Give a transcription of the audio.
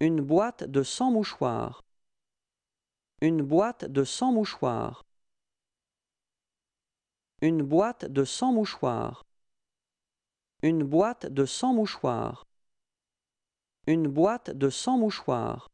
Une boîte de 100 mouchoirs. Une boîte de 100 mouchoirs. Une boîte de 100 mouchoirs. Une boîte de 100 mouchoirs. Une boîte de 100 mouchoirs.